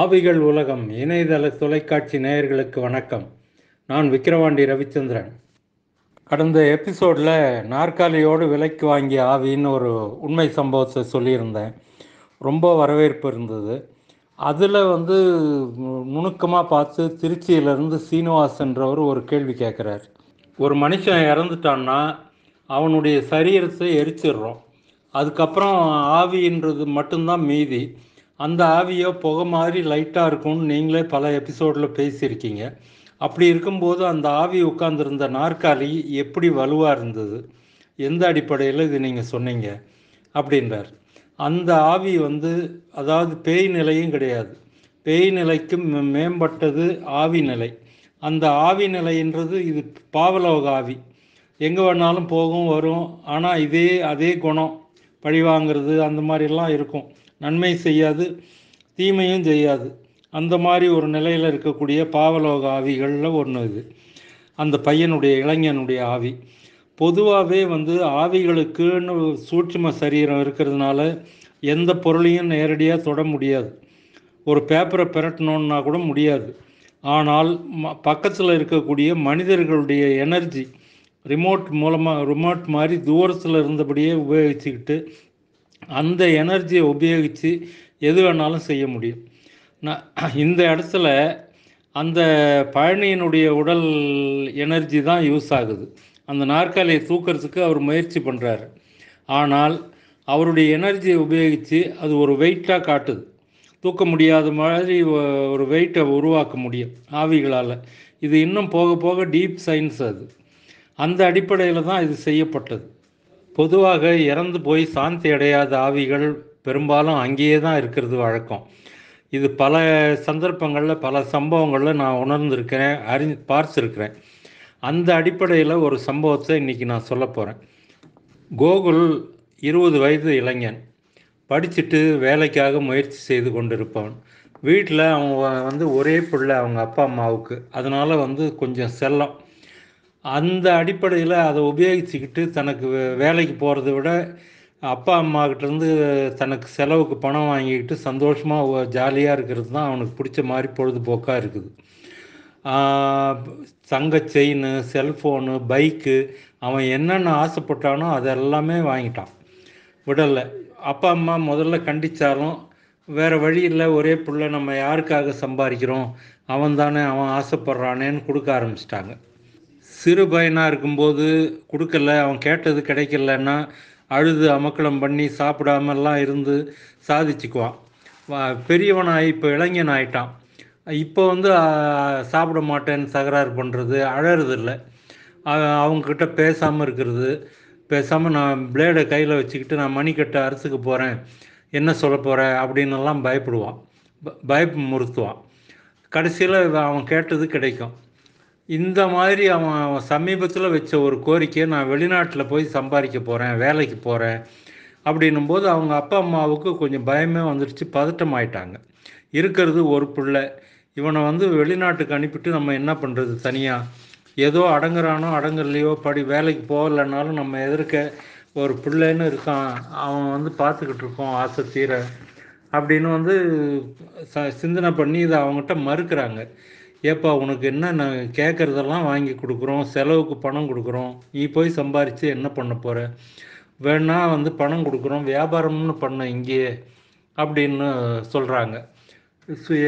ஆவிகள் உலகம் இணையதள தொலைக்காட்சி நேயர்களுக்கு வணக்கம் நான் விக்கிரவாண்டி ரவிச்சந்திரன் கடந்த எபிசோடில் நாற்காலியோடு விலைக்கு வாங்கிய ஆவின்னு ஒரு உண்மை சம்பவத்தை சொல்லியிருந்தேன் ரொம்ப வரவேற்பு இருந்தது அதில் வந்து நுணுக்கமாக பார்த்து திருச்சியிலேருந்து சீனிவாசன்றவர் ஒரு கேள்வி கேட்குறாரு ஒரு மனுஷன் இறந்துட்டான்னா அவனுடைய சரீரத்தை எரிச்சிடுறோம் அதுக்கப்புறம் ஆவின்றது மட்டும்தான் மீதி அந்த ஆவியோ புகை மாதிரி லைட்டாக இருக்கும்னு நீங்களே பல எபிசோடில் பேசியிருக்கீங்க அப்படி இருக்கும்போது அந்த ஆவி உட்கார்ந்துருந்த நாற்காலி எப்படி வலுவாக இருந்தது எந்த அடிப்படையில் இது நீங்கள் சொன்னீங்க அப்படின்றார் அந்த ஆவி வந்து அதாவது பேய் நிலையும் கிடையாது பேய் நிலைக்கு மேம்பட்டது ஆவி நிலை அந்த ஆவி நிலைன்றது இது பாவலோக ஆவி எங்கே வேணாலும் போகும் வரும் ஆனால் இதே அதே குணம் பழி அந்த மாதிரிலாம் இருக்கும் நன்மை செய்யாது தீமையும் செய்யாது அந்த மாதிரி ஒரு நிலையில் இருக்கக்கூடிய பாவலோக ஆவிகளில் ஒன்று இது அந்த பையனுடைய இளைஞனுடைய ஆவி பொதுவாகவே வந்து ஆவிகளுக்குன்னு சூட்சும சரீரம் இருக்கிறதுனால எந்த பொருளையும் நேரடியாக தொட முடியாது ஒரு பேப்பரை பெரட்டணுன்னா கூட முடியாது ஆனால் ம பக்கத்தில் இருக்கக்கூடிய மனிதர்களுடைய எனர்ஜி ரிமோட் மூலமாக ரிமோட் மாதிரி தூரத்தில் இருந்தபடியே உபயோகிச்சுக்கிட்டு அந்த எனர்ஜியை உபயோகித்து எது வேணாலும் செய்ய முடியும் நான் இந்த இடத்துல அந்த பழனியினுடைய உடல் எனர்ஜி தான் யூஸ் ஆகுது அந்த நாற்காலியை தூக்கிறதுக்கு அவர் முயற்சி பண்ணுறாரு ஆனால் அவருடைய எனர்ஜியை உபயோகித்து அது ஒரு வெயிட்டாக காட்டுது தூக்க முடியாத மாதிரி ஒரு வெயிட்டை உருவாக்க முடியும் ஆவிகளால் இது இன்னும் போக போக டீப் சயின்ஸ் அது அந்த அடிப்படையில் தான் இது செய்யப்பட்டது பொதுவாக இறந்து போய் சாந்தி அடையாத ஆவிகள் பெரும்பாலும் அங்கேயே தான் இருக்கிறது வழக்கம் இது பல சந்தர்ப்பங்களில் பல சம்பவங்களில் நான் உணர்ந்திருக்கிறேன் அறி பார்த்துருக்கிறேன் அந்த அடிப்படையில் ஒரு சம்பவத்தை இன்றைக்கி நான் சொல்ல போகிறேன் கோகுல் இருபது வயது இளைஞன் படிச்சுட்டு வேலைக்காக முயற்சி செய்து கொண்டிருப்பவன் வீட்டில் அவங்க வந்து ஒரே பிள்ளை அவங்க அப்பா அம்மாவுக்கு அதனால் வந்து கொஞ்சம் செல்லம் அந்த அடிப்படையில் அதை உபயோகிச்சுக்கிட்டு தனக்கு வேலைக்கு போகிறத விட அப்பா அம்மாக்கிட்டேருந்து தனக்கு செலவுக்கு பணம் வாங்கிக்கிட்டு சந்தோஷமாக ஜாலியாக இருக்கிறது தான் அவனுக்கு பிடிச்ச மாதிரி பொழுதுபோக்காக இருக்குது தங்க செயின் செல்ஃபோனு பைக்கு அவன் என்னென்ன ஆசைப்பட்டானோ அதெல்லாமே வாங்கிட்டான் விடலை அப்பா அம்மா முதல்ல கண்டித்தாலும் வேறு வழி இல்லை ஒரே பிள்ளை நம்ம யாருக்காக சம்பாதிக்கிறோம் அவன் தானே அவன் ஆசைப்படுறானேன்னு கொடுக்க ஆரம்பிச்சிட்டாங்க சிறு பயனாக இருக்கும்போது கொடுக்கல அவன் கேட்டது கிடைக்கலன்னா அழுது அமக்கலம் பண்ணி சாப்பிடாமல்லாம் இருந்து சாதிச்சுக்குவான் பெரியவனாகி இப்போ இளைஞன் ஆயிட்டான் இப்போ வந்து சாப்பிட மாட்டேன்னு தகராறு பண்ணுறது இல்லை அவங்கக்கிட்ட பேசாமல் இருக்கிறது பேசாமல் நான் பிளேடை கையில் வச்சுக்கிட்டு நான் மணிக்கட்டை அரசுக்கு போகிறேன் என்ன சொல்ல போகிறேன் அப்படின்னுலாம் பயப்படுவான் பயப்பு முறுத்துவான் கடைசியில் அவன் கேட்டது கிடைக்கும் இந்த மாதிரி அவன் சமீபத்தில் வச்ச ஒரு கோரிக்கையை நான் வெளிநாட்டில் போய் சம்பாதிக்க போகிறேன் வேலைக்கு போகிறேன் அப்படின்னும் போது அவங்க அப்பா அம்மாவுக்கு கொஞ்சம் பயமே வந்துடுச்சு பதட்டம் ஆயிட்டாங்க இருக்கிறது ஒரு பிள்ளை இவனை வந்து வெளிநாட்டுக்கு அனுப்பிட்டு நம்ம என்ன பண்ணுறது தனியாக ஏதோ அடங்குறானோ அடங்கலையோ படி வேலைக்கு போகலைன்னாலும் நம்ம எதிர்க்க ஒரு பிள்ளைன்னு இருக்கான் அவன் வந்து பார்த்துக்கிட்டு இருக்கோம் ஆசை தீர அப்படின்னு வந்து ச சிந்தனை பண்ணி இதை அவங்ககிட்ட மறுக்கிறாங்க ஏப்பா உனக்கு என்ன நான் கேட்குறதெல்லாம் வாங்கி கொடுக்குறோம் செலவுக்கு பணம் கொடுக்குறோம் நீ போய் சம்பாரித்து என்ன பண்ண போகிற வேணால் வந்து பணம் கொடுக்குறோம் வியாபாரம்னு பண்ண இங்கேயே அப்படின்னு சொல்கிறாங்க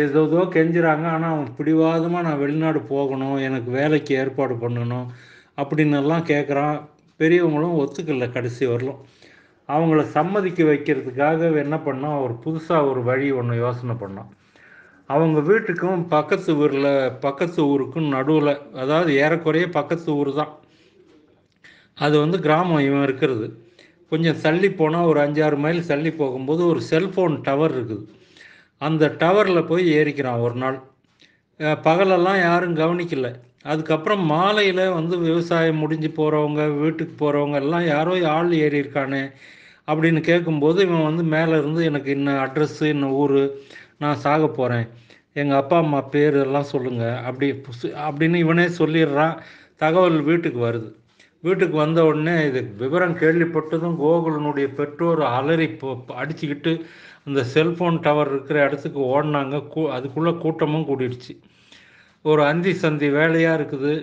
ஏதோ கெஞ்சுறாங்க ஆனால் அவன் பிடிவாதமாக நான் வெளிநாடு போகணும் எனக்கு வேலைக்கு ஏற்பாடு பண்ணணும் அப்படின்னுலாம் கேட்குறான் பெரியவங்களும் ஒத்துக்கல கடைசி வரலும் அவங்கள சம்மதிக்க வைக்கிறதுக்காக என்ன பண்ணோம் அவர் புதுசாக ஒரு வழி ஒன்று யோசனை பண்ணான் அவங்க வீட்டுக்கும் பக்கத்து ஊரில் பக்கத்து ஊருக்கும் நடுவில் அதாவது ஏறக்குறைய பக்கத்து ஊர் தான் அது வந்து கிராமம் இவன் இருக்கிறது கொஞ்சம் தள்ளி போனால் ஒரு அஞ்சாறு மைல் தள்ளி போகும்போது ஒரு செல்ஃபோன் டவர் இருக்குது அந்த டவரில் போய் ஏறிக்கிறான் ஒரு நாள் பகலெல்லாம் யாரும் கவனிக்கல அதுக்கப்புறம் மாலையில் வந்து விவசாயம் முடிஞ்சு போகிறவங்க வீட்டுக்கு போகிறவங்க எல்லாம் யாரோ ஆள் ஏறி இருக்கானே அப்படின்னு கேட்கும்போது இவன் வந்து மேலே இருந்து எனக்கு இன்ன அட்ரஸ்ஸு இன்ன ஊர் நான் சாக போகிறேன் எங்கள் அப்பா அம்மா பேர் எல்லாம் சொல்லுங்கள் அப்படி அப்படின்னு இவனே சொல்லிடுறான் தகவல் வீட்டுக்கு வருது வீட்டுக்கு வந்த உடனே இது விவரம் கேள்விப்பட்டதும் கோகுலனுடைய பெற்றோர் அலறி அடிச்சுக்கிட்டு அந்த செல்ஃபோன் டவர் இருக்கிற இடத்துக்கு ஓடினாங்க கூ அதுக்குள்ளே கூட்டமும் கூடிடுச்சு ஒரு அந்தி சந்தி வேலையாக இருக்குது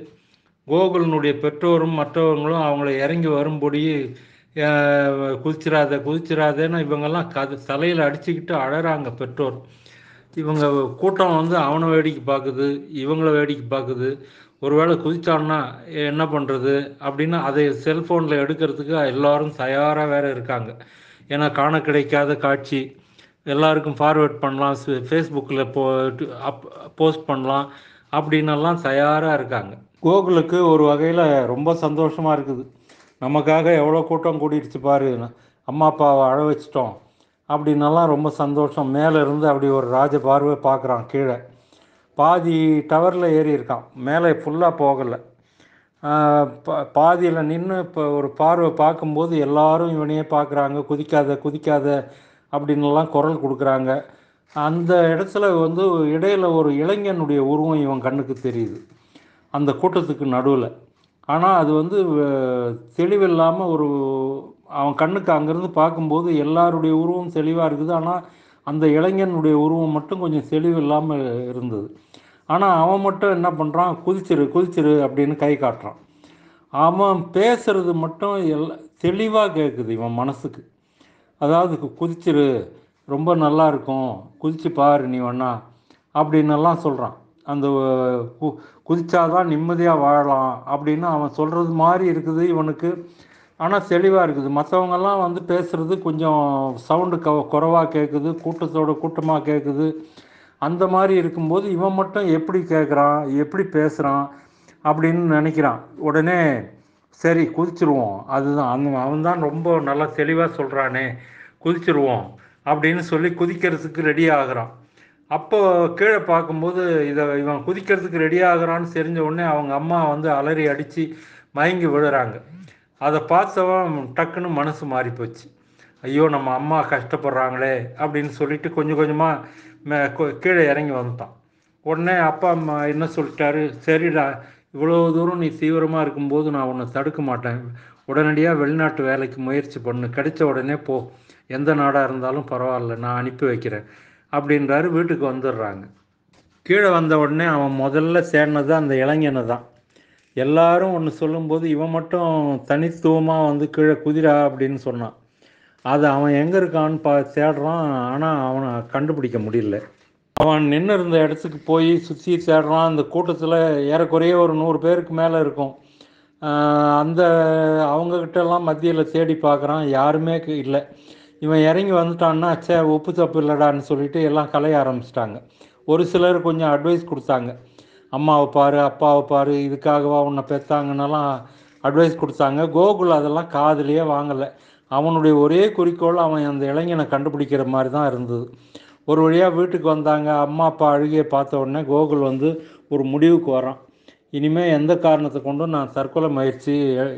கோகுலனுடைய பெற்றோரும் மற்றவங்களும் அவங்கள இறங்கி வரும்படி குதிச்சிடாத குதிச்சிடாதேன்னு இவங்கெல்லாம் கது தலையில் அடிச்சுக்கிட்டு அழறாங்க பெற்றோர் இவங்க கூட்டம் வந்து அவனை வேடிக்கை பார்க்குது இவங்கள வேடிக்கை பார்க்குது ஒருவேளை குதிச்சான்னா என்ன பண்ணுறது அப்படின்னா அதை செல்ஃபோனில் எடுக்கிறதுக்கு எல்லோரும் தயாராக வேற இருக்காங்க ஏன்னா காண கிடைக்காத காட்சி எல்லாருக்கும் ஃபார்வேர்ட் பண்ணலாம் ஃபேஸ்புக்கில் போ போஸ்ட் பண்ணலாம் அப்படின்னெல்லாம் தயாராக இருக்காங்க கோகுலுக்கு ஒரு வகையில் ரொம்ப சந்தோஷமாக இருக்குது நமக்காக எவ்வளோ கூட்டம் கூட்டிடுச்சு பாரு அம்மா அப்பாவை அழ வச்சிட்டோம் அப்படின்னலாம் ரொம்ப சந்தோஷம் மேலே இருந்து அப்படி ஒரு ராஜ பார்வை பார்க்குறான் கீழே பாதி டவரில் ஏறி இருக்கான் மேலே ஃபுல்லாக போகலை பாதியில் நின்று இப்போ ஒரு பார்வை பார்க்கும்போது எல்லாரும் இவனையே பார்க்குறாங்க குதிக்காத குதிக்காத அப்படின்லாம் குரல் கொடுக்குறாங்க அந்த இடத்துல வந்து இடையில் ஒரு இளைஞனுடைய உருவம் இவன் கண்ணுக்கு தெரியுது அந்த கூட்டத்துக்கு நடுவில் ஆனால் அது வந்து தெளிவில்லாமல் ஒரு அவன் கண்ணுக்கு அங்கேருந்து பார்க்கும்போது எல்லாருடைய உருவம் தெளிவாக இருக்குது ஆனால் அந்த இளைஞனுடைய உருவம் மட்டும் கொஞ்சம் தெளிவு இல்லாமல் இருந்தது ஆனால் அவன் மட்டும் என்ன பண்ணுறான் குதிச்சிரு குதிச்சிரு அப்படின்னு கை காட்டுறான் அவன் பேசுறது மட்டும் எல் தெளிவாக கேட்குது இவன் மனசுக்கு அதாவது குதிச்சிரு ரொம்ப நல்லா இருக்கும் குதிச்சு பாரு நீ வேணா அப்படின்னெல்லாம் சொல்கிறான் அந்த குதிச்சாதான் நிம்மதியாக வாழலாம் அப்படின்னு அவன் சொல்கிறது மாதிரி இருக்குது இவனுக்கு ஆனால் தெளிவாக இருக்குது மற்றவங்கெல்லாம் வந்து பேசுகிறது கொஞ்சம் சவுண்டு க குறவாக கேட்குது கூட்டத்தோட கூட்டமாக கேட்குது அந்த மாதிரி இருக்கும்போது இவன் மட்டும் எப்படி கேட்குறான் எப்படி பேசுகிறான் அப்படின்னு நினைக்கிறான் உடனே சரி குதிச்சிருவோம் அதுதான் அந்த அவன் தான் ரொம்ப நல்லா தெளிவாக சொல்கிறானே குதிச்சிருவோம் அப்படின்னு சொல்லி குதிக்கிறதுக்கு ரெடி ஆகிறான் அப்போ கீழே பார்க்கும்போது இதை இவன் குதிக்கிறதுக்கு ரெடி ஆகிறான்னு தெரிஞ்ச உடனே அவங்க அம்மா வந்து அலறி அடித்து மயங்கி விழுறாங்க அதை பார்த்தவன் டக்குன்னு மனசு மாறிப்போச்சு ஐயோ நம்ம அம்மா கஷ்டப்படுறாங்களே அப்படின்னு சொல்லிட்டு கொஞ்சம் கொஞ்சமாக கீழே இறங்கி வந்துட்டான் உடனே அப்பா அம்மா என்ன சொல்லிட்டாரு சரிடா இவ்வளோ தூரம் நீ தீவிரமாக இருக்கும்போது நான் உன்னை தடுக்க மாட்டேன் உடனடியாக வெளிநாட்டு வேலைக்கு முயற்சி பண்ணு கிடைச்ச உடனே போ எந்த நாடாக இருந்தாலும் பரவாயில்ல நான் அனுப்பி வைக்கிறேன் அப்படின்றாரு வீட்டுக்கு வந்துடுறாங்க கீழே வந்த உடனே அவன் முதல்ல சேர்னது அந்த இளைஞனை தான் எல்லாரும் ஒன்று சொல்லும்போது இவன் மட்டும் தனித்துவமாக வந்து கீழே குதிரா அப்படின்னு சொன்னான் அது அவன் எங்கே இருக்கான்னு பா தேடுறான் ஆனால் அவனை கண்டுபிடிக்க முடியல அவன் நின்று இருந்த இடத்துக்கு போய் சுற்றி தேடுறான் அந்த கூட்டத்தில் ஏறக்குறைய ஒரு நூறு பேருக்கு மேலே இருக்கும் அந்த அவங்கக்கிட்டலாம் மத்தியில் தேடி பார்க்குறான் யாருமே இல்லை இவன் இறங்கி வந்துட்டான்னா சே ஒப்பு தப்பு இல்லைடான்னு சொல்லிட்டு எல்லாம் கலைய ஆரம்பிச்சிட்டாங்க ஒரு சிலர் கொஞ்சம் அட்வைஸ் கொடுத்தாங்க அம்மாவை பாரு அப்பாவை பாரு இதுக்காகவா உன்னை பெற்றாங்கன்னெல்லாம் அட்வைஸ் கொடுத்தாங்க கோகுல் அதெல்லாம் காதலியே வாங்கலை அவனுடைய ஒரே குறிக்கோள் அவன் அந்த இளைஞனை கண்டுபிடிக்கிற மாதிரி தான் இருந்தது ஒரு வழியாக வீட்டுக்கு வந்தாங்க அம்மா அப்பா அழுகிய பார்த்த உடனே கோகுல் வந்து ஒரு முடிவுக்கு வரான் இனிமேல் எந்த காரணத்தை கொண்டும் நான் தற்கொலை முயற்சி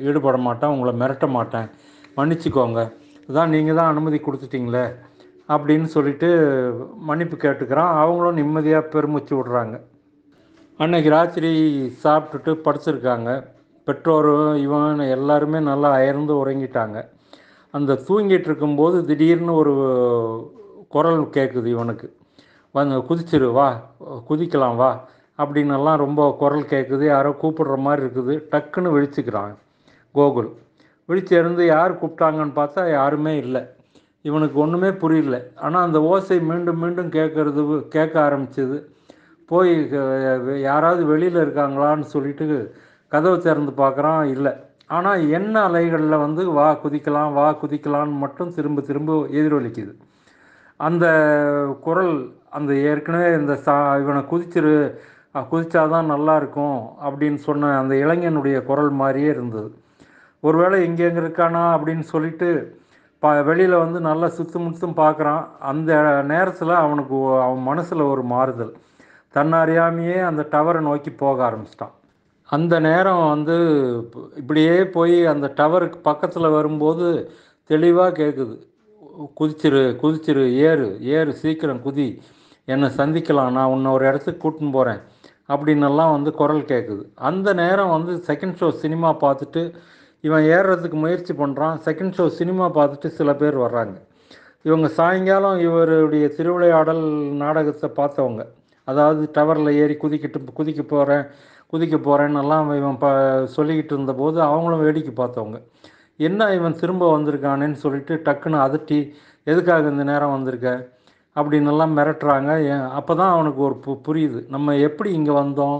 ஈடுபட மாட்டேன் உங்களை மிரட்ட மாட்டேன் மன்னிச்சிக்கோங்க இதான் நீங்கள் தான் அனுமதி கொடுத்துட்டிங்களே அப்படின்னு சொல்லிட்டு மன்னிப்பு கேட்டுக்கிறான் அவங்களும் நிம்மதியாக பெருமிச்சு விடுறாங்க அன்னைக்கு ராத்திரி சாப்பிட்டுட்டு படுத்திருக்காங்க பெற்றோரும் இவன் எல்லாருமே நல்லா அயர்ந்து உறங்கிட்டாங்க அந்த தூங்கிட்டு இருக்கும்போது திடீர்னு ஒரு குரல் கேட்குது இவனுக்கு வந்து குதிச்சிரு வா குதிக்கலாம் வா அப்படின்னெல்லாம் ரொம்ப குரல் கேட்குது யாரோ கூப்பிடுற மாதிரி இருக்குது டக்குன்னு விழிச்சுக்கிறான் கோகுல் விழிச்சிருந்து யார் கூப்பிட்டாங்கன்னு பார்த்தா யாருமே இல்லை இவனுக்கு ஒன்றுமே புரியல ஆனால் அந்த ஓசை மீண்டும் மீண்டும் கேட்கறது கேட்க ஆரம்பிச்சது போய் யாராவது வெளியில் இருக்காங்களான்னு சொல்லிட்டு கதவை திறந்து பார்க்குறான் இல்லை ஆனால் என்ன அலைகளில் வந்து வா குதிக்கலாம் வா குதிக்கலான்னு மட்டும் திரும்ப திரும்ப எதிரொலிக்குது அந்த குரல் அந்த ஏற்கனவே இந்த சா இவனை குதிச்சிரு குதிச்சாதான் நல்லா இருக்கும் அப்படின்னு சொன்ன அந்த இளைஞனுடைய குரல் மாதிரியே இருந்தது ஒருவேளை எங்கெங்க இருக்கானா அப்படின்னு சொல்லிட்டு ப வெளியில் வந்து நல்லா சுத்தமுத்தும் பார்க்குறான் அந்த நேரத்தில் அவனுக்கு அவன் மனசில் ஒரு மாறுதல் தன்னறியாமையே அந்த டவரை நோக்கி போக ஆரம்பிச்சிட்டான் அந்த நேரம் வந்து இப்படியே போய் அந்த டவருக்கு பக்கத்தில் வரும்போது தெளிவாக கேட்குது குதிச்சிரு குதிச்சிரு ஏறு ஏறு சீக்கிரம் குதி என்னை சந்திக்கலாம் நான் உன்னை ஒரு இடத்துக்கு கூட்டின்னு போகிறேன் அப்படின்னுலாம் வந்து குரல் கேட்குது அந்த நேரம் வந்து செகண்ட் ஷோ சினிமா பார்த்துட்டு இவன் ஏறுறதுக்கு முயற்சி பண்ணுறான் செகண்ட் ஷோ சினிமா பார்த்துட்டு சில பேர் வர்றாங்க இவங்க சாயங்காலம் இவருடைய திருவிளையாடல் நாடகத்தை பார்த்தவங்க அதாவது டவரில் ஏறி குதிக்கிட்டு குதிக்க போகிறேன் குதிக்க போகிறேன்னெல்லாம் இவன் ப சொல்லிக்கிட்டு இருந்தபோது அவங்களும் வேடிக்கை பார்த்தவங்க என்ன இவன் திரும்ப வந்திருக்கானேன்னு சொல்லிட்டு டக்குன்னு அதட்டி எதுக்காக இந்த நேரம் வந்திருக்க அப்படின்னெல்லாம் மிரட்டுறாங்க அப்போ தான் அவனுக்கு ஒரு பு புரியுது நம்ம எப்படி இங்கே வந்தோம்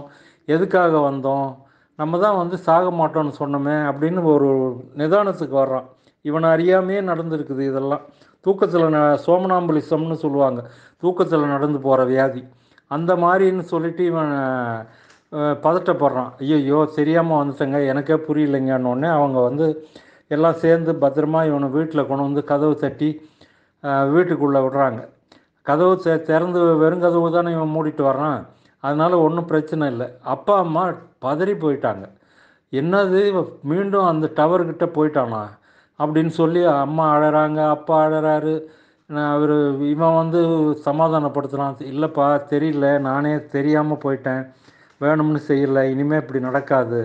எதுக்காக வந்தோம் நம்ம தான் வந்து சாக மாட்டோம்னு சொன்னோமே அப்படின்னு ஒரு நிதானத்துக்கு வர்றான் இவனை அறியாமையே நடந்திருக்குது இதெல்லாம் தூக்கத்தில் ந சோமனாம்பலிசம்னு சொல்லுவாங்க தூக்கத்தில் நடந்து போகிற வியாதி அந்த மாதிரின்னு சொல்லிட்டு இவன் பதட்டப்படுறான் ஐயோ தெரியாமல் வந்துட்டேங்க எனக்கே புரியலைங்கன்னு அவங்க வந்து எல்லாம் சேர்ந்து பத்திரமா இவனை வீட்டில் கொண்டு வந்து கதவு தட்டி வீட்டுக்குள்ளே விடுறாங்க கதவு தெ திறந்து வெறும் கதவு தானே இவன் மூடிட்டு வர்றான் அதனால் ஒன்றும் பிரச்சனை இல்லை அப்பா அம்மா பதறி போயிட்டாங்க என்னது மீண்டும் அந்த டவர்கிட்ட போயிட்டானா அப்படின்னு சொல்லி அம்மா அழகிறாங்க அப்பா அழகிறாரு அவர் இவன் வந்து சமாதானப்படுத்தலாம் இல்லைப்பா தெரியல நானே தெரியாமல் போயிட்டேன் வேணும்னு செய்யலை இனிமேல் இப்படி நடக்காது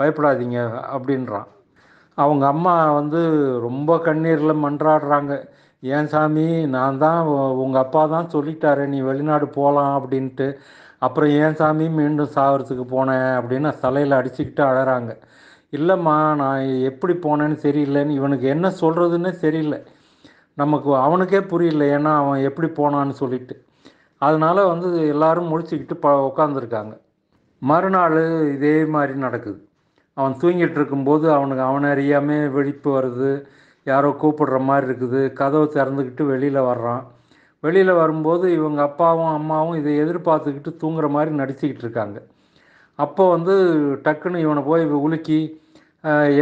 பயப்படாதீங்க அப்படின்றான் அவங்க அம்மா வந்து ரொம்ப கண்ணீரில் மன்றாடுறாங்க ஏன் சாமி நான் தான் உங்கள் அப்பா தான் சொல்லிட்டாரு நீ வெளிநாடு போகலாம் அப்படின்ட்டு அப்புறம் ஏன் சாமி மீண்டும் சாகிறதுக்கு போனேன் அப்படின்னு தலையில் அடிச்சுக்கிட்டு அழகிறாங்க இல்லைம்மா நான் எப்படி போனேன்னு தெரியலன்னு இவனுக்கு என்ன சொல்கிறதுன்னே தெரியல நமக்கு அவனுக்கே புரியல ஏன்னா அவன் எப்படி போனான்னு சொல்லிட்டு அதனால் வந்து எல்லாரும் முழிச்சுக்கிட்டு ப உட்காந்துருக்காங்க மறுநாள் இதே மாதிரி நடக்குது அவன் தூங்கிட்டு இருக்கும்போது அவனுக்கு அவனை அறியாமே வெடிப்பு வருது யாரோ கூப்பிடுற மாதிரி இருக்குது கதவை திறந்துக்கிட்டு வெளியில் வர்றான் வெளியில் வரும்போது இவங்க அப்பாவும் அம்மாவும் இதை எதிர்பார்த்துக்கிட்டு தூங்குற மாதிரி நடிச்சுக்கிட்டு இருக்காங்க அப்போ வந்து டக்குன்னு இவனை போய் உலுக்கி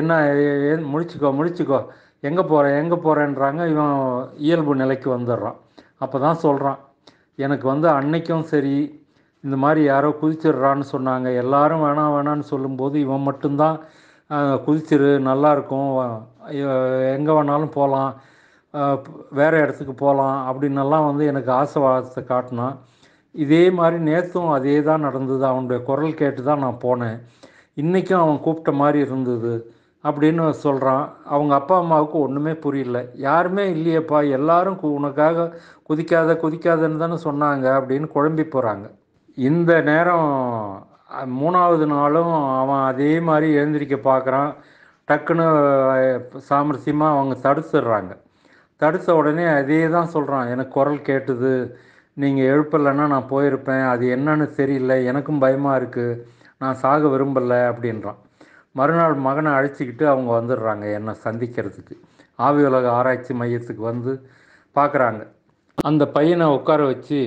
என்ன முழிச்சிக்கோ முழிச்சிக்கோ எங்கே போகிறேன் எங்கே போகிறேன்றாங்க இவன் இயல்பு நிலைக்கு வந்துடுறான் அப்போ தான் சொல்கிறான் எனக்கு வந்து அன்னைக்கும் சரி இந்த மாதிரி யாரோ குதிச்சிடுறான்னு சொன்னாங்க எல்லாரும் வேணாம் வேணான்னு சொல்லும்போது இவன் மட்டும்தான் குதிச்சிரு நல்லாயிருக்கும் எங்கே வேணாலும் போகலாம் வேறு இடத்துக்கு போகலாம் அப்படின்னெல்லாம் வந்து எனக்கு ஆசை வாசத்தை காட்டினான் இதே மாதிரி நேற்றும் அதே தான் நடந்தது அவனுடைய குரல் கேட்டு தான் நான் போனேன் இன்றைக்கும் அவன் கூப்பிட்ட மாதிரி இருந்தது அப்படின்னு சொல்கிறான் அவங்க அப்பா அம்மாவுக்கு ஒன்றுமே புரியல யாருமே இல்லையேப்பா எல்லாரும் உனக்காக குதிக்காத குதிக்காதன்னு தானே சொன்னாங்க அப்படின்னு குழம்பி போகிறாங்க இந்த நேரம் மூணாவது நாளும் அவன் அதே மாதிரி எழுந்திரிக்க பார்க்குறான் டக்குன்னு சாமர்த்தியமாக அவங்க தடுத்துடுறாங்க தடுத்த உடனே அதே தான் சொல்கிறான் எனக்கு குரல் கேட்டுது நீங்கள் எழுப்பலைன்னா நான் போயிருப்பேன் அது என்னன்னு தெரியல எனக்கும் பயமாக இருக்குது நான் சாக விரும்பலை அப்படின்றான் மறுநாள் மகனை அழைச்சிக்கிட்டு அவங்க வந்துடுறாங்க என்னை சந்திக்கிறதுக்கு ஆவி உலக ஆராய்ச்சி மையத்துக்கு வந்து பார்க்குறாங்க அந்த பையனை உட்கார வச்சு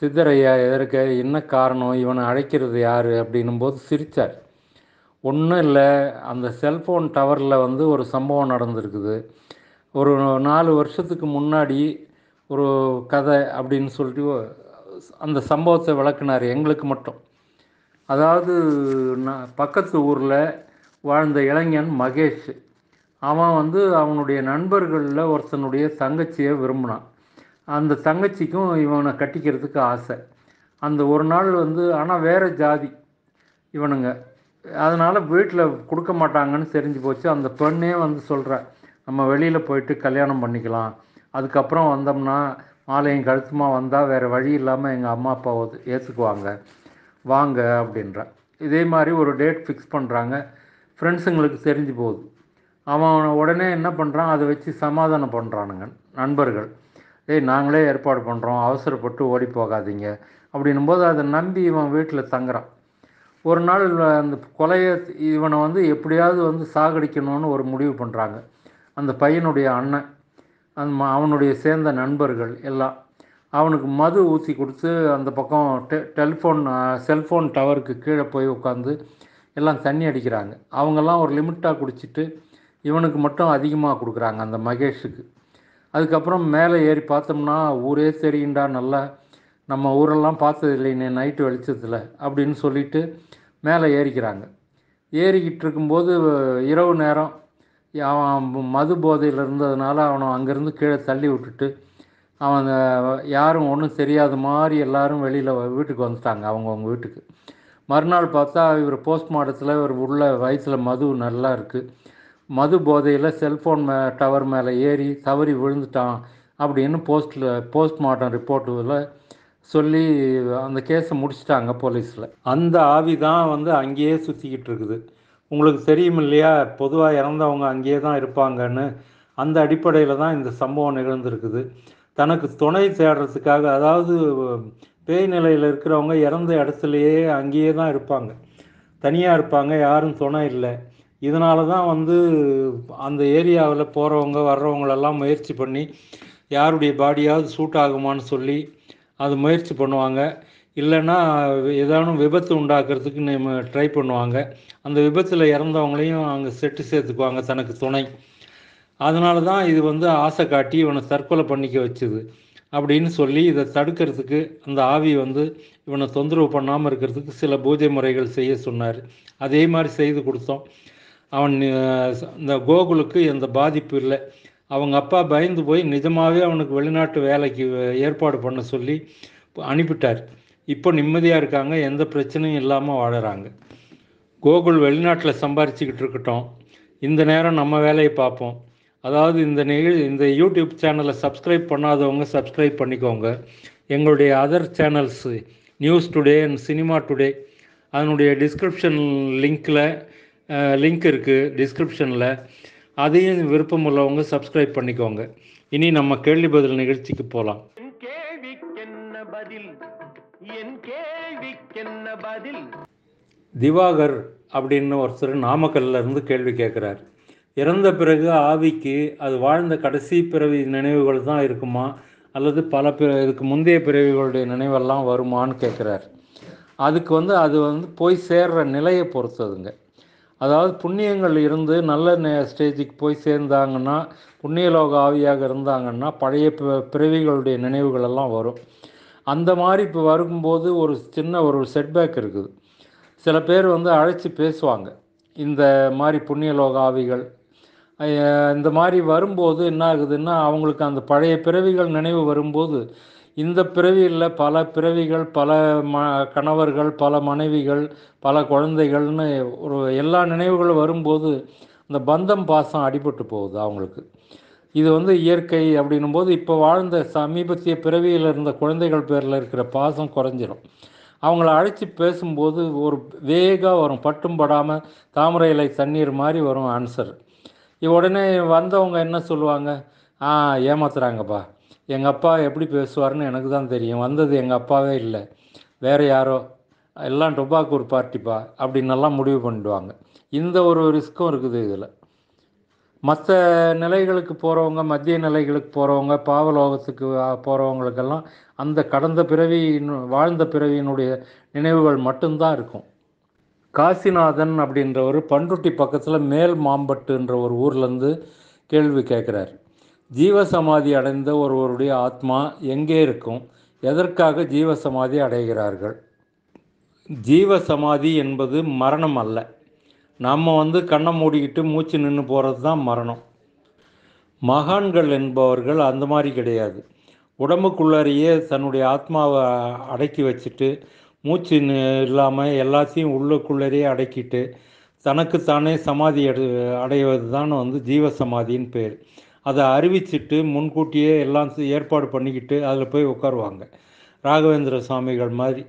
சித்தரையா எதற்க என்ன காரணம் இவனை அழைக்கிறது யார் அப்படின்னும் போது சிரித்தார் ஒன்றும் இல்லை அந்த செல்ஃபோன் டவரில் வந்து ஒரு சம்பவம் நடந்திருக்குது ஒரு நாலு வருஷத்துக்கு முன்னாடி ஒரு கதை அப்படின்னு சொல்லிட்டு அந்த சம்பவத்தை விளக்குனார் எங்களுக்கு மட்டும் அதாவது நான் பக்கத்து ஊரில் வாழ்ந்த இளைஞன் மகேஷ் அவன் வந்து அவனுடைய நண்பர்களில் ஒருத்தனுடைய தங்கச்சியை விரும்பினான் அந்த தங்கச்சிக்கும் இவனை கட்டிக்கிறதுக்கு ஆசை அந்த ஒரு நாள் வந்து ஆனால் வேறு ஜாதி இவனுங்க அதனால் வீட்டில் கொடுக்க மாட்டாங்கன்னு தெரிஞ்சு போச்சு அந்த பெண்ணே வந்து சொல்கிறேன் நம்ம வெளியில் போயிட்டு கல்யாணம் பண்ணிக்கலாம் அதுக்கப்புறம் வந்தோம்னா மாலையும் கழுத்துமா வந்தால் வேறு வழி இல்லாமல் எங்கள் அம்மா அப்பாவை ஏற்றுக்குவாங்க வாங்க அப்படின்றா இதே மாதிரி ஒரு டேட் ஃபிக்ஸ் பண்ணுறாங்க ஃப்ரெண்ட்ஸுங்களுக்கு தெரிஞ்சு போகுது அவன் உடனே என்ன பண்ணுறான் அதை வச்சு சமாதானம் பண்ணுறானுங்க நண்பர்கள் ஏய் நாங்களே ஏற்பாடு பண்ணுறோம் அவசரப்பட்டு ஓடி போகாதீங்க அப்படின்னும் போது அதை நம்பி இவன் வீட்டில் தங்குறான் ஒரு நாள் அந்த கொலையை இவனை வந்து எப்படியாவது வந்து சாகடிக்கணும்னு ஒரு முடிவு பண்ணுறாங்க அந்த பையனுடைய அண்ணன் அந்த அவனுடைய சேர்ந்த நண்பர்கள் எல்லாம் அவனுக்கு மது ஊற்றி கொடுத்து அந்த பக்கம் டெ டெலிஃபோன் செல்ஃபோன் டவருக்கு கீழே போய் உட்காந்து எல்லாம் தண்ணி அடிக்கிறாங்க அவங்கெல்லாம் ஒரு லிமிட்டாக குடிச்சிட்டு இவனுக்கு மட்டும் அதிகமாக கொடுக்குறாங்க அந்த மகேஷுக்கு அதுக்கப்புறம் மேலே ஏறி பார்த்தோம்னா ஊரே தெரியுண்டா நல்லா நம்ம ஊரெல்லாம் பார்த்தது இல்லைன்னு நைட்டு வெளிச்சத்தில் அப்படின்னு சொல்லிட்டு மேலே ஏறிக்கிறாங்க ஏறிக்கிட்டு இருக்கும்போது இரவு நேரம் அவன் மது போதையில் இருந்ததுனால அவனை அங்கேருந்து கீழே தள்ளி விட்டுட்டு அவன் யாரும் ஒன்றும் தெரியாத மாதிரி எல்லாரும் வெளியில் வீட்டுக்கு வந்துட்டாங்க அவங்கவுங்க வீட்டுக்கு மறுநாள் பார்த்தா இவர் போஸ்ட்மார்ட்டத்தில் இவர் உள்ள வயசில் மது நல்லா இருக்குது மது போதையில் செல்ஃபோன் மே டவர் மேலே ஏறி தவறி விழுந்துட்டான் அப்படின்னு போஸ்ட்டில் போஸ்ட்மார்ட்டம் ரிப்போர்ட்டில் சொல்லி அந்த கேஸை முடிச்சிட்டாங்க போலீஸில் அந்த ஆவி தான் வந்து அங்கேயே சுற்றிக்கிட்டு இருக்குது உங்களுக்கு தெரியும் இல்லையா பொதுவாக இறந்தவங்க அங்கேயே தான் இருப்பாங்கன்னு அந்த அடிப்படையில் தான் இந்த சம்பவம் நிகழ்ந்துருக்குது தனக்கு துணை தேடுறதுக்காக அதாவது பேய் நிலையில் இருக்கிறவங்க இறந்த இடத்துலையே அங்கேயே தான் இருப்பாங்க தனியாக இருப்பாங்க யாரும் துணை இல்லை இதனால தான் வந்து அந்த ஏரியாவில் போகிறவங்க வர்றவங்களெல்லாம் முயற்சி பண்ணி யாருடைய பாடியாவது சூட் ஆகுமான்னு சொல்லி அது முயற்சி பண்ணுவாங்க இல்லைன்னா ஏதானும் விபத்து உண்டாக்குறதுக்கு நம்ம ட்ரை பண்ணுவாங்க அந்த விபத்தில் இறந்தவங்களையும் அங்கே செட்டு சேர்த்துக்குவாங்க தனக்கு துணை அதனால தான் இது வந்து ஆசை காட்டி இவனை தற்கொலை பண்ணிக்க வச்சுது அப்படின்னு சொல்லி இதை தடுக்கிறதுக்கு அந்த ஆவி வந்து இவனை தொந்தரவு பண்ணாமல் இருக்கிறதுக்கு சில பூஜை முறைகள் செய்ய சொன்னார் அதே மாதிரி செய்து கொடுத்தோம் அவன் இந்த கோகுலுக்கு எந்த பாதிப்பு இல்லை அவங்க அப்பா பயந்து போய் நிஜமாகவே அவனுக்கு வெளிநாட்டு வேலைக்கு ஏற்பாடு பண்ண சொல்லி அனுப்பிட்டார் இப்போ நிம்மதியாக இருக்காங்க எந்த பிரச்சனையும் இல்லாமல் வாழறாங்க கோகுல் வெளிநாட்டில் சம்பாரிச்சுக்கிட்டு இருக்கட்டும் இந்த நேரம் நம்ம வேலையை பார்ப்போம் அதாவது இந்த நிகழ் இந்த யூடியூப் சேனலை சப்ஸ்கிரைப் பண்ணாதவங்க சப்ஸ்கிரைப் பண்ணிக்கோங்க எங்களுடைய other channels news today and cinema today அதனுடைய டிஸ்கிரிப்ஷன் லிங்க்கில் லிங்க் இருக்குது டிஸ்கிரிப்ஷனில் அதையும் விருப்பம் உள்ளவங்க சப்ஸ்கிரைப் பண்ணிக்கோங்க இனி நம்ம கேள்வி பதில் நிகழ்ச்சிக்கு போகலாம் திவாகர் அப்படின்னு ஒருத்தர் நாமக்கல்ல இருந்து கேள்வி கேட்குறாரு இறந்த பிறகு ஆவிக்கு அது வாழ்ந்த கடைசி பிறவி நினைவுகள் தான் இருக்குமா அல்லது பல பிற இதுக்கு முந்தைய பிறவிகளுடைய நினைவெல்லாம் வருமானு கேட்குறார் அதுக்கு வந்து அது வந்து போய் சேர்ற நிலையை பொறுத்ததுங்க அதாவது புண்ணியங்கள் இருந்து நல்ல ஸ்டேஜுக்கு போய் சேர்ந்தாங்கன்னா புண்ணியலோக ஆவியாக இருந்தாங்கன்னா பழைய பிறவிகளுடைய நினைவுகள் எல்லாம் வரும் அந்த மாதிரி இப்போ வரும்போது ஒரு சின்ன ஒரு செட்பேக் இருக்குது சில பேர் வந்து அழைச்சி பேசுவாங்க இந்த மாதிரி புண்ணியலோக ஆவிகள் இந்த மாதிரி வரும்போது என்ன ஆகுதுன்னா அவங்களுக்கு அந்த பழைய பிறவிகள் நினைவு வரும்போது இந்த பிறவியில் பல பிறவிகள் பல ம கணவர்கள் பல மனைவிகள் பல குழந்தைகள்னு ஒரு எல்லா நினைவுகளும் வரும்போது இந்த பந்தம் பாசம் அடிபட்டு போகுது அவங்களுக்கு இது வந்து இயற்கை அப்படின்னும் போது இப்போ வாழ்ந்த சமீபத்திய பிறவியில் இருந்த குழந்தைகள் பேரில் இருக்கிற பாசம் குறைஞ்சிரும் அவங்கள அழைச்சி பேசும்போது ஒரு வேகாக வரும் பட்டும் படாமல் தாமரை இலை தண்ணீர் மாதிரி வரும் ஆன்சர் உடனே வந்தவங்க என்ன சொல்லுவாங்க ஆ ஏமாத்துறாங்கப்பா எங்கள் அப்பா எப்படி பேசுவார்னு எனக்கு தான் தெரியும் வந்தது எங்கள் அப்பாவே இல்லை வேறு யாரோ எல்லாம் ஒரு பார்ட்டிப்பா அப்படின்னெல்லாம் முடிவு பண்ணிடுவாங்க இந்த ஒரு ரிஸ்க்கும் இருக்குது இதில் மற்ற நிலைகளுக்கு போகிறவங்க மத்திய நிலைகளுக்கு போகிறவங்க பாவலோகத்துக்கு போகிறவங்களுக்கெல்லாம் அந்த கடந்த பிறவியின் வாழ்ந்த பிறவியினுடைய நினைவுகள் மட்டும்தான் இருக்கும் காசிநாதன் அப்படின்றவர் பண்ருட்டி பக்கத்தில் மேல் மாம்பட்டுன்ற ஒரு ஊர்லேருந்து கேள்வி கேட்குறார் ஜீவசமாதி அடைந்த ஒருவருடைய ஆத்மா எங்கே இருக்கும் எதற்காக ஜீவசமாதி அடைகிறார்கள் ஜீவசமாதி என்பது மரணம் அல்ல நம்ம வந்து கண்ணை மூடிக்கிட்டு மூச்சு நின்று போகிறது தான் மரணம் மகான்கள் என்பவர்கள் அந்த மாதிரி கிடையாது உடம்புக்குள்ளாரையே தன்னுடைய ஆத்மாவை அடக்கி வச்சுட்டு மூச்சு இல்லாமல் எல்லாத்தையும் உள்ளுக்குள்ளேயே அடக்கிட்டு தனக்குத்தானே சமாதி அடைவது தான் வந்து ஜீவ சமாதின்னு பேர் அதை அறிவிச்சிட்டு முன்கூட்டியே எல்லாம் ஏற்பாடு பண்ணிக்கிட்டு அதில் போய் உட்காருவாங்க ராகவேந்திர சுவாமிகள் மாதிரி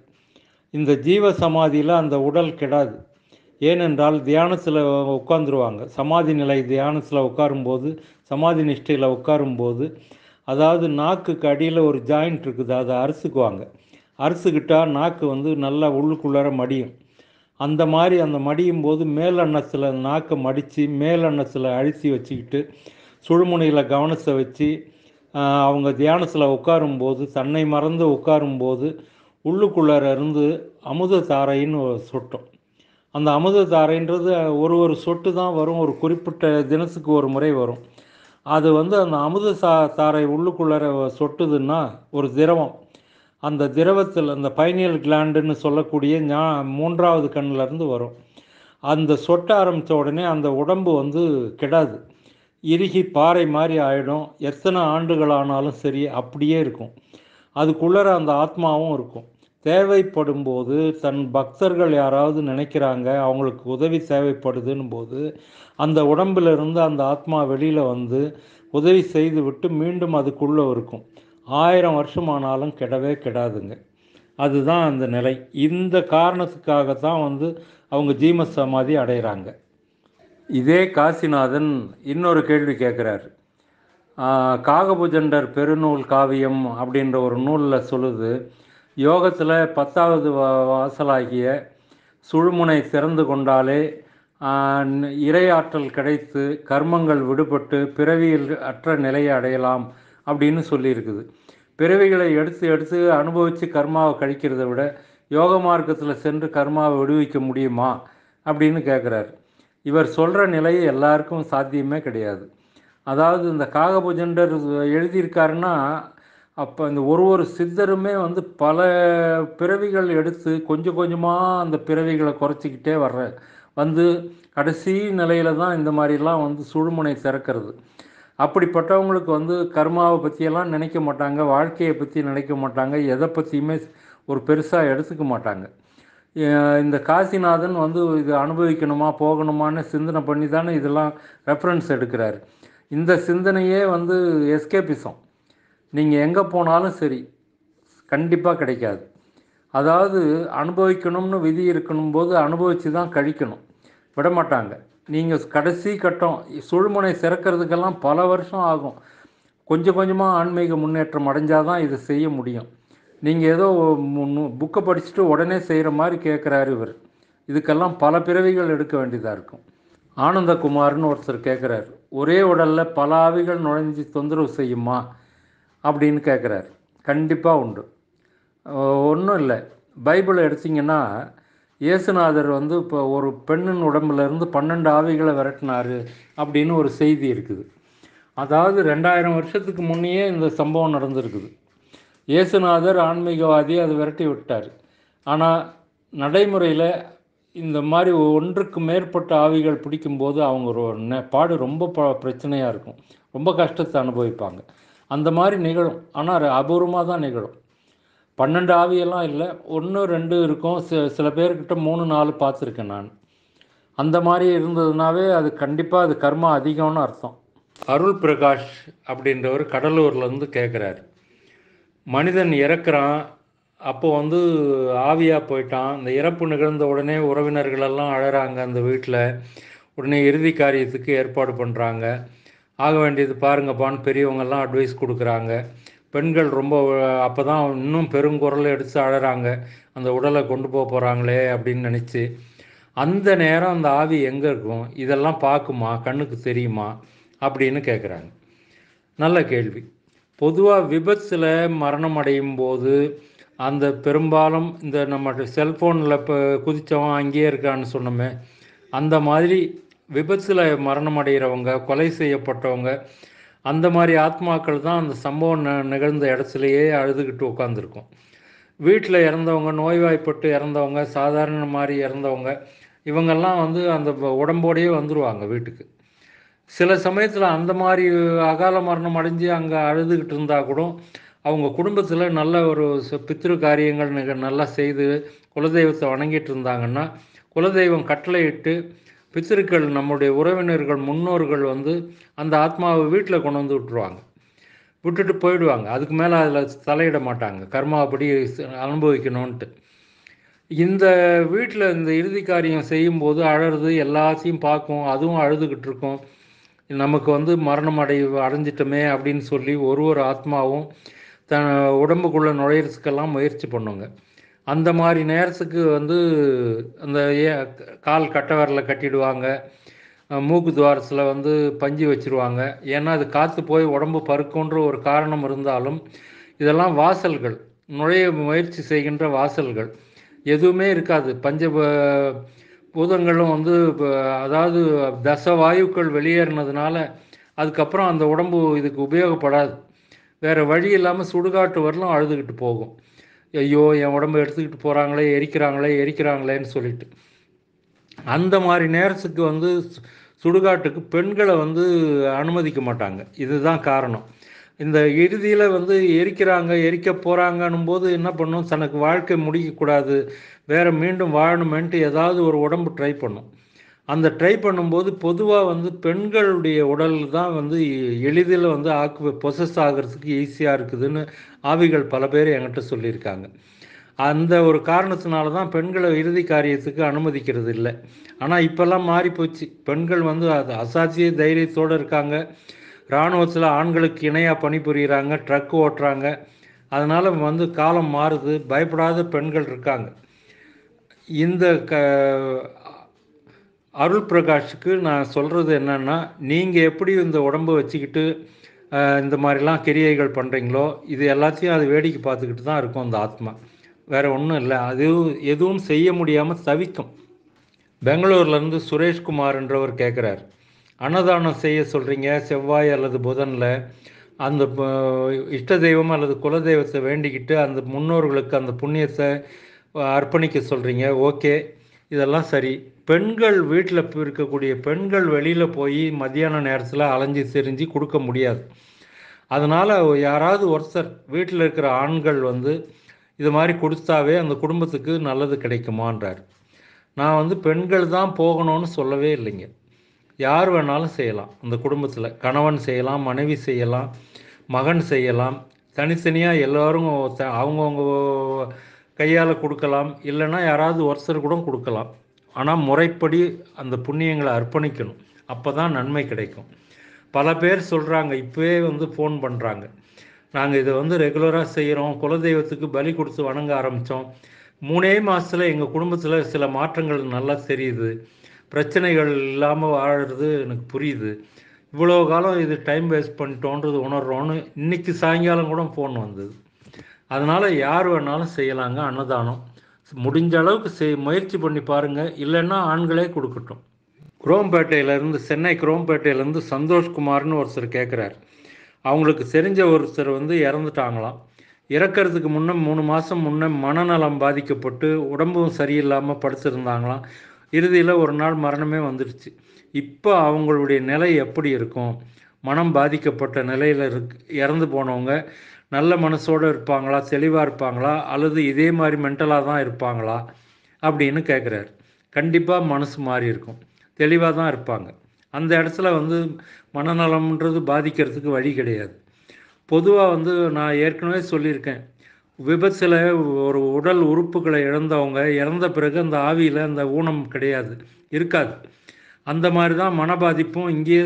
இந்த ஜீவ சமாதியில் அந்த உடல் கெடாது ஏனென்றால் தியானத்தில் உட்காந்துருவாங்க சமாதி நிலை தியானத்தில் உட்காரும்போது சமாதி நிஷ்டையில் உட்காரும்போது அதாவது நாக்குக்கு அடியில் ஒரு ஜாயிண்ட் இருக்குது அதை அரிசிக்குவாங்க அரிசுக்கிட்டால் நாக்கு வந்து நல்லா உள்ளுக்குள்ளார மடியும் அந்த மாதிரி அந்த மடியும் போது மேலெண்ணத்தில் நாக்கை மடித்து மேலெண்ணத்தில் அழுத்தி வச்சுக்கிட்டு சுழுமுனையில் கவனத்தை வச்சு அவங்க தியானத்தில் உட்காரும்போது தன்னை மறந்து உட்காரும்போது உள்ளுக்குள்ளார இருந்து அமுத தாரைன்னு சொட்டும் அந்த அமுத தாரைன்றது ஒரு ஒரு சொட்டு தான் வரும் ஒரு குறிப்பிட்ட தினத்துக்கு ஒரு முறை வரும் அது வந்து அந்த அமுத சா தாரை உள்ளுக்குள்ளார சொட்டுதுன்னா ஒரு திரவம் அந்த திரவத்தில் அந்த பைனியல் கிளாண்டுன்னு சொல்லக்கூடிய ஞா மூன்றாவது கண்ணிலேருந்து வரும் அந்த சொட்ட ஆரம்பித்த உடனே அந்த உடம்பு வந்து கெடாது இறுகி பாறை மாதிரி ஆகிடும் எத்தனை ஆண்டுகள் ஆனாலும் சரி அப்படியே இருக்கும் அதுக்குள்ளற அந்த ஆத்மாவும் இருக்கும் தேவைப்படும் போது தன் பக்தர்கள் யாராவது நினைக்கிறாங்க அவங்களுக்கு உதவி தேவைப்படுதுன்னு போது அந்த உடம்பிலிருந்து அந்த ஆத்மா வெளியில் வந்து உதவி செய்து விட்டு மீண்டும் அதுக்குள்ளே இருக்கும் ஆயிரம் வருஷமானாலும் கெடவே கெடாதுங்க அதுதான் அந்த நிலை இந்த காரணத்துக்காகத்தான் வந்து அவங்க ஜீம சமாதி அடைகிறாங்க இதே காசிநாதன் இன்னொரு கேள்வி கேட்குறார் காகபுஜண்டர் பெருநூல் காவியம் அப்படின்ற ஒரு நூலில் சொல்லுது யோகத்தில் பத்தாவது வாசலாகிய சுழுமுனை திறந்து கொண்டாலே இறையாற்றல் கிடைத்து கர்மங்கள் விடுபட்டு பிறவியில் அற்ற நிலையை அடையலாம் அப்படின்னு சொல்லியிருக்குது பிறவிகளை எடுத்து எடுத்து அனுபவித்து கர்மாவை கழிக்கிறத விட யோக மார்க்கத்தில் சென்று கர்மாவை விடுவிக்க முடியுமா அப்படின்னு கேட்குறாரு இவர் சொல்கிற நிலை எல்லாருக்கும் சாத்தியமே கிடையாது அதாவது இந்த காகபூஜண்டர் எழுதியிருக்காருன்னா அப்போ இந்த ஒரு ஒரு சித்தருமே வந்து பல பிறவிகள் எடுத்து கொஞ்சம் கொஞ்சமாக அந்த பிறவிகளை குறைச்சிக்கிட்டே வர்ற வந்து கடைசி நிலையில தான் இந்த மாதிரிலாம் வந்து சுழுமுனை திறக்கிறது அப்படிப்பட்டவங்களுக்கு வந்து கர்மாவை பற்றியெல்லாம் நினைக்க மாட்டாங்க வாழ்க்கையை பற்றி நினைக்க மாட்டாங்க எதை பற்றியுமே ஒரு பெருசாக எடுத்துக்க மாட்டாங்க இந்த காசிநாதன் வந்து இது அனுபவிக்கணுமா போகணுமான்னு சிந்தனை பண்ணி தானே இதெல்லாம் ரெஃபரன்ஸ் எடுக்கிறாரு இந்த சிந்தனையே வந்து எஸ்கேபிசம் நீங்கள் எங்கே போனாலும் சரி கண்டிப்பாக கிடைக்காது அதாவது அனுபவிக்கணும்னு விதி இருக்கணும் போது அனுபவித்து தான் கழிக்கணும் விடமாட்டாங்க நீங்கள் கடைசி கட்டம் சுழுமுனை சிறக்கிறதுக்கெல்லாம் பல வருஷம் ஆகும் கொஞ்சம் கொஞ்சமாக ஆன்மீக முன்னேற்றம் அடைஞ்சால் தான் இதை செய்ய முடியும் நீங்கள் ஏதோ புக்கை படிச்சுட்டு உடனே செய்கிற மாதிரி கேட்குறாரு இவர் இதுக்கெல்லாம் பல பிறவிகள் எடுக்க வேண்டியதாக இருக்கும் ஆனந்தகுமார்னு ஒருத்தர் கேட்குறாரு ஒரே உடலில் பல ஆவிகள் நுழைஞ்சி தொந்தரவு செய்யுமா அப்படின்னு கேட்குறாரு கண்டிப்பாக உண்டு ஒன்றும் இல்லை பைபிளை எடுத்திங்கன்னா இயேசுநாதர் வந்து இப்போ ஒரு பெண்ணின் உடம்புலேருந்து பன்னெண்டு ஆவிகளை விரட்டினார் அப்படின்னு ஒரு செய்தி இருக்குது அதாவது ரெண்டாயிரம் வருஷத்துக்கு முன்னையே இந்த சம்பவம் நடந்திருக்குது இயேசுநாதர் ஆன்மீகவாதி அது விரட்டி விட்டார் ஆனால் நடைமுறையில் இந்த மாதிரி ஒன்றுக்கு மேற்பட்ட ஆவிகள் பிடிக்கும்போது அவங்க ஒரு பாடு ரொம்ப ப பிரச்சனையாக இருக்கும் ரொம்ப கஷ்டத்தை அனுபவிப்பாங்க அந்த மாதிரி நிகழும் ஆனால் அபூர்வமாக தான் நிகழும் பன்னெண்டு ஆவியெல்லாம் இல்லை ஒன்று ரெண்டு இருக்கும் சில சில பேர்கிட்ட மூணு நாலு பார்த்துருக்கேன் நான் அந்த மாதிரி இருந்ததுனாவே அது கண்டிப்பாக அது கர்மா அதிகம்னு அர்த்தம் அருள் பிரகாஷ் அப்படின்றவர் கடலூர்லேருந்து கேட்குறாரு மனிதன் இறக்குறான் அப்போ வந்து ஆவியாக போயிட்டான் இந்த இறப்பு நிகழ்ந்த உடனே உறவினர்களெல்லாம் அழகிறாங்க அந்த வீட்டில் உடனே இறுதி காரியத்துக்கு ஏற்பாடு பண்ணுறாங்க ஆக வேண்டியது பாருங்கப்பான்னு பெரியவங்கெல்லாம் அட்வைஸ் கொடுக்குறாங்க பெண்கள் ரொம்ப அப்போ தான் இன்னும் பெருங்குரல் எடுத்து அழகிறாங்க அந்த உடலை கொண்டு போக போகிறாங்களே அப்படின்னு நினச்சி அந்த நேரம் அந்த ஆவி எங்கே இருக்கும் இதெல்லாம் பார்க்குமா கண்ணுக்கு தெரியுமா அப்படின்னு கேட்குறாங்க நல்ல கேள்வி பொதுவாக விபத்தில் மரணம் அடையும் போது அந்த பெரும்பாலும் இந்த நம்ம செல்ஃபோனில் இப்போ குதித்தவன் அங்கேயே இருக்கான்னு சொன்னோமே அந்த மாதிரி விபத்தில் மரணம் அடைகிறவங்க கொலை செய்யப்பட்டவங்க அந்த மாதிரி ஆத்மாக்கள் தான் அந்த சம்பவம் ந நிகழ்ந்த இடத்துலையே அழுதுகிட்டு உட்காந்துருக்கும் வீட்டில் இறந்தவங்க நோய்வாய்ப்பட்டு இறந்தவங்க சாதாரண மாதிரி இறந்தவங்க இவங்கெல்லாம் வந்து அந்த உடம்போடையே வந்துடுவாங்க வீட்டுக்கு சில சமயத்தில் அந்த மாதிரி அகால மரணம் அடைஞ்சு அங்கே அழுதுகிட்டு இருந்தால் கூட அவங்க குடும்பத்தில் நல்ல ஒரு பித்திரு காரியங்கள் நல்லா செய்து குலதெய்வத்தை வணங்கிட்டு இருந்தாங்கன்னா குலதெய்வம் கட்டளையிட்டு பித்திருக்கள் நம்முடைய உறவினர்கள் முன்னோர்கள் வந்து அந்த ஆத்மாவை வீட்டில் கொண்டு வந்து விட்டுருவாங்க விட்டுட்டு போயிடுவாங்க அதுக்கு மேலே அதில் தலையிட மாட்டாங்க கர்மாபடி அனுபவிக்கணும்ன்ட்டு இந்த வீட்டில் இந்த இறுதி காரியம் செய்யும்போது அழறது எல்லாத்தையும் பார்க்கும் அதுவும் அழுதுகிட்டு இருக்கும் நமக்கு வந்து மரணம் அடை அடைஞ்சிட்டோமே அப்படின்னு சொல்லி ஒரு ஒரு ஆத்மாவும் தன் உடம்புக்குள்ளே நுழையிறதுக்கெல்லாம் முயற்சி பண்ணுங்க அந்த மாதிரி நேரத்துக்கு வந்து அந்த கால் கட்டை வரல கட்டிடுவாங்க மூக்கு துவாரத்தில் வந்து பஞ்சு வச்சுருவாங்க ஏன்னா அது காற்று போய் உடம்பு பருக்குன்ற ஒரு காரணம் இருந்தாலும் இதெல்லாம் வாசல்கள் நுழைய முயற்சி செய்கின்ற வாசல்கள் எதுவுமே இருக்காது பஞ்ச பூதங்களும் வந்து அதாவது தச வாயுக்கள் வெளியேறினதுனால அதுக்கப்புறம் அந்த உடம்பு இதுக்கு உபயோகப்படாது வேறு வழி இல்லாமல் சுடுகாட்டு வரலும் அழுதுகிட்டு போகும் ஐயோ என் உடம்பை எடுத்துக்கிட்டு போகிறாங்களே எரிக்கிறாங்களே எரிக்கிறாங்களேன்னு சொல்லிட்டு அந்த மாதிரி நேரத்துக்கு வந்து சுடுகாட்டுக்கு பெண்களை வந்து அனுமதிக்க மாட்டாங்க இதுதான் காரணம் இந்த இறுதியில் வந்து எரிக்கிறாங்க எரிக்க போகிறாங்கன்னும் போது என்ன பண்ணும் தனக்கு வாழ்க்கை முடிக்கக்கூடாது வேறு மீண்டும் வாழணுமேன்ட்டு ஏதாவது ஒரு உடம்பு ட்ரை பண்ணும் அந்த ட்ரை பண்ணும்போது பொதுவாக வந்து பெண்களுடைய உடல் தான் வந்து எளிதில் வந்து ஆக்கு பொசஸ் ஆகிறதுக்கு ஈஸியாக இருக்குதுன்னு ஆவிகள் பல பேர் என்கிட்ட சொல்லியிருக்காங்க அந்த ஒரு காரணத்தினால தான் பெண்களை இறுதி காரியத்துக்கு அனுமதிக்கிறது இல்லை ஆனால் இப்போல்லாம் மாறி போச்சு பெண்கள் வந்து அது அசாத்திய தைரியத்தோடு இருக்காங்க இராணுவத்தில் ஆண்களுக்கு இணையாக பணிபுரிகிறாங்க ட்ரக் ஓட்டுறாங்க அதனால் வந்து காலம் மாறுது பயப்படாத பெண்கள் இருக்காங்க இந்த க அருள் பிரகாஷுக்கு நான் சொல்கிறது என்னென்னா நீங்கள் எப்படி இந்த உடம்பு வச்சுக்கிட்டு இந்த மாதிரிலாம் கிரியைகள் பண்ணுறீங்களோ இது எல்லாத்தையும் அது வேடிக்கை பார்த்துக்கிட்டு தான் இருக்கும் அந்த ஆத்மா வேறு ஒன்றும் இல்லை அது எதுவும் செய்ய முடியாமல் தவிக்கும் பெங்களூர்லேருந்து சுரேஷ்குமார்ன்றவர் கேட்குறார் அன்னதானம் செய்ய சொல்கிறீங்க செவ்வாய் அல்லது புதனில் அந்த இஷ்ட தெய்வம் அல்லது குலதெய்வத்தை வேண்டிக்கிட்டு அந்த முன்னோர்களுக்கு அந்த புண்ணியத்தை அர்ப்பணிக்க சொல்கிறீங்க ஓகே இதெல்லாம் சரி பெண்கள் வீட்டில் இருக்கக்கூடிய பெண்கள் வெளியில் போய் மத்தியான நேரத்தில் அலைஞ்சி செறிஞ்சு கொடுக்க முடியாது அதனால் யாராவது ஒருத்தர் வீட்டில் இருக்கிற ஆண்கள் வந்து இது மாதிரி கொடுத்தாவே அந்த குடும்பத்துக்கு நல்லது கிடைக்குமான்றார் நான் வந்து பெண்கள் தான் போகணும்னு சொல்லவே இல்லைங்க யார் வேணாலும் செய்யலாம் அந்த குடும்பத்தில் கணவன் செய்யலாம் மனைவி செய்யலாம் மகன் செய்யலாம் தனித்தனியாக எல்லோரும் அவங்கவுங்க கையால் கொடுக்கலாம் இல்லைன்னா யாராவது ஒருத்தர் கூட கொடுக்கலாம் ஆனால் முறைப்படி அந்த புண்ணியங்களை அர்ப்பணிக்கணும் அப்போ தான் நன்மை கிடைக்கும் பல பேர் சொல்கிறாங்க இப்போவே வந்து ஃபோன் பண்ணுறாங்க நாங்கள் இதை வந்து ரெகுலராக செய்கிறோம் குலதெய்வத்துக்கு பலி கொடுத்து வணங்க ஆரம்பித்தோம் மூணே மாதத்தில் எங்கள் குடும்பத்தில் சில மாற்றங்கள் நல்லா தெரியுது பிரச்சனைகள் இல்லாமல் வாழறது எனக்கு புரியுது இவ்வளோ காலம் இது டைம் வேஸ்ட் பண்ணிட்டோன்றது உணர்றோன்னு இன்றைக்கி சாயங்காலம் கூட ஃபோன் வந்தது அதனால் யார் வேணாலும் செய்யலாங்க அன்னதானம் முடிஞ்ச அளவுக்கு செய் முயற்சி பண்ணி பாருங்கள் இல்லைன்னா ஆண்களே கொடுக்கட்டும் குரோம்பேட்டையிலேருந்து சென்னை குரோம்பேட்டையிலேருந்து சந்தோஷ்குமார்னு ஒருத்தர் கேட்குறார் அவங்களுக்கு தெரிஞ்ச ஒருத்தர் வந்து இறந்துட்டாங்களாம் இறக்கிறதுக்கு முன்னே மூணு மாதம் முன்னே மனநலம் பாதிக்கப்பட்டு உடம்பும் சரியில்லாமல் படுத்திருந்தாங்களாம் இறுதியில் ஒரு நாள் மரணமே வந்துடுச்சு இப்போ அவங்களுடைய நிலை எப்படி இருக்கும் மனம் பாதிக்கப்பட்ட நிலையில் இருக்கு இறந்து போனவங்க நல்ல மனசோடு இருப்பாங்களா தெளிவாக இருப்பாங்களா அல்லது இதே மாதிரி மென்டலாக தான் இருப்பாங்களா அப்படின்னு கேட்குறாரு கண்டிப்பாக மனசு மாறி இருக்கும் தெளிவாக தான் இருப்பாங்க அந்த இடத்துல வந்து மனநலம்ன்றது பாதிக்கிறதுக்கு வழி கிடையாது பொதுவாக வந்து நான் ஏற்கனவே சொல்லியிருக்கேன் விபத்தில் ஒரு உடல் உறுப்புகளை இழந்தவங்க இறந்த பிறகு அந்த ஆவியில் அந்த ஊனம் கிடையாது இருக்காது அந்த மாதிரி தான் மன பாதிப்பும் இங்கேயே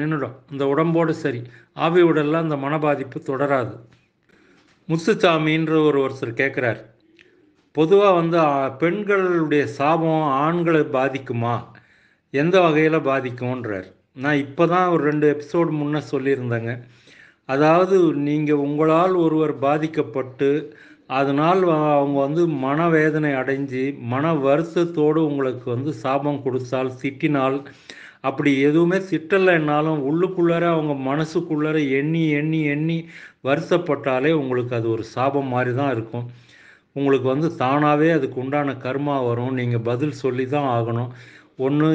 நின்றுடும் அந்த உடம்போடு சரி ஆவி உடலில் அந்த மன பாதிப்பு தொடராது முத்துசாமின்ற ஒரு ஒருத்தர் கேட்குறார் பொதுவாக வந்து பெண்களுடைய சாபம் ஆண்களை பாதிக்குமா எந்த வகையில் பாதிக்கும்ன்றார் நான் இப்போ தான் ஒரு ரெண்டு எபிசோடு முன்னே சொல்லியிருந்தேங்க அதாவது நீங்கள் உங்களால் ஒருவர் பாதிக்கப்பட்டு அதனால் அவங்க வந்து மனவேதனை அடைஞ்சு மன வருத்தத்தோடு உங்களுக்கு வந்து சாபம் கொடுத்தால் சிட்டினால் அப்படி எதுவுமே திட்டலைன்னாலும் உள்ளுக்குள்ளார அவங்க மனசுக்குள்ளார எண்ணி எண்ணி எண்ணி வருத்தப்பட்டாலே உங்களுக்கு அது ஒரு சாபம் மாதிரி தான் இருக்கும் உங்களுக்கு வந்து தானாகவே அதுக்கு உண்டான கர்மா வரும் நீங்கள் பதில் சொல்லி தான் ஆகணும் ஒன்று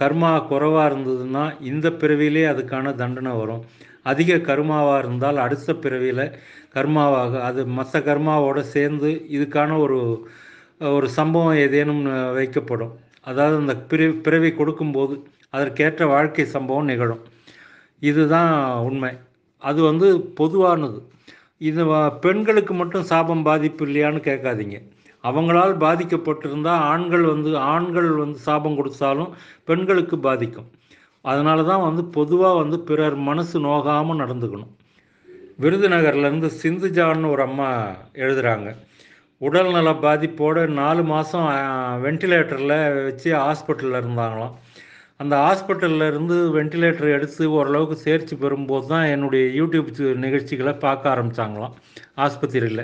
கர்மா குறைவாக இருந்ததுன்னா இந்த பிறவிலே அதுக்கான தண்டனை வரும் அதிக கர்மாவாக இருந்தால் அடுத்த பிறவியில் கர்மாவாக அது மற்ற கர்மாவோடு சேர்ந்து இதுக்கான ஒரு ஒரு சம்பவம் ஏதேனும் வைக்கப்படும் அதாவது அந்த பிறவி பிறவி கொடுக்கும்போது அதற்கேற்ற வாழ்க்கை சம்பவம் நிகழும் இதுதான் உண்மை அது வந்து பொதுவானது இது பெண்களுக்கு மட்டும் சாபம் பாதிப்பு இல்லையான்னு கேட்காதீங்க அவங்களால் பாதிக்கப்பட்டிருந்தால் ஆண்கள் வந்து ஆண்கள் வந்து சாபம் கொடுத்தாலும் பெண்களுக்கு பாதிக்கும் அதனால தான் வந்து பொதுவாக வந்து பிறர் மனசு நோகாமல் நடந்துக்கணும் விருதுநகர்லேருந்து சிந்துஜான்னு ஒரு அம்மா எழுதுகிறாங்க உடல்நல பாதிப்போடு நாலு மாதம் வென்டிலேட்டரில் வச்சு ஹாஸ்பிட்டலில் இருந்தாங்களாம் அந்த ஹாஸ்பிட்டலில் இருந்து வென்டிலேட்டர் எடுத்து ஓரளவுக்கு சேர்ச்சி பெறும்போது தான் என்னுடைய யூடியூப் நிகழ்ச்சிகளை பார்க்க ஆரம்பித்தாங்களாம் ஆஸ்பத்திரியில்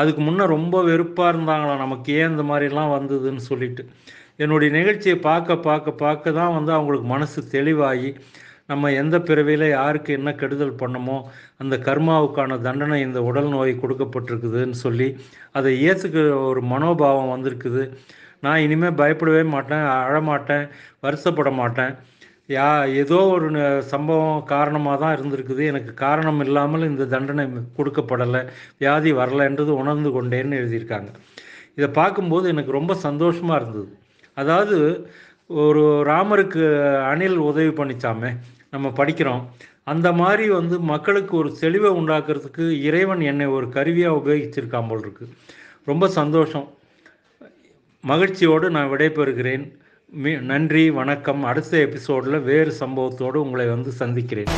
அதுக்கு முன்னே ரொம்ப வெறுப்பாக இருந்தாங்களாம் நமக்கு ஏன் இந்த மாதிரிலாம் வந்ததுன்னு சொல்லிட்டு என்னுடைய நிகழ்ச்சியை பார்க்க பார்க்க பார்க்க தான் வந்து அவங்களுக்கு மனசு தெளிவாகி நம்ம எந்த பிறவியில் யாருக்கு என்ன கெடுதல் பண்ணமோ அந்த கர்மாவுக்கான தண்டனை இந்த உடல் நோய் கொடுக்கப்பட்டிருக்குதுன்னு சொல்லி அதை ஏற்றுக்கிற ஒரு மனோபாவம் வந்திருக்குது நான் இனிமேல் பயப்படவே மாட்டேன் அழமாட்டேன் வருத்தப்பட மாட்டேன் யா ஏதோ ஒரு சம்பவம் காரணமாக தான் இருந்திருக்குது எனக்கு காரணம் இல்லாமல் இந்த தண்டனை கொடுக்கப்படலை வியாதி வரலைன்றது உணர்ந்து கொண்டேன்னு எழுதியிருக்காங்க இதை பார்க்கும்போது எனக்கு ரொம்ப சந்தோஷமாக இருந்தது அதாவது ஒரு ராமருக்கு அணில் உதவி பண்ணிச்சாமே நம்ம படிக்கிறோம் அந்த மாதிரி வந்து மக்களுக்கு ஒரு தெளிவை உண்டாக்குறதுக்கு இறைவன் என்னை ஒரு கருவியாக உபயோகிச்சிருக்காம்போல் போல் இருக்கு ரொம்ப சந்தோஷம் மகிழ்ச்சியோடு நான் விடைபெறுகிறேன் நன்றி வணக்கம் அடுத்த எபிசோடில் வேறு சம்பவத்தோடு உங்களை வந்து சந்திக்கிறேன்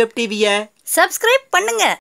வெப் டிவியை சப்ஸ்கிரைப் பண்ணுங்க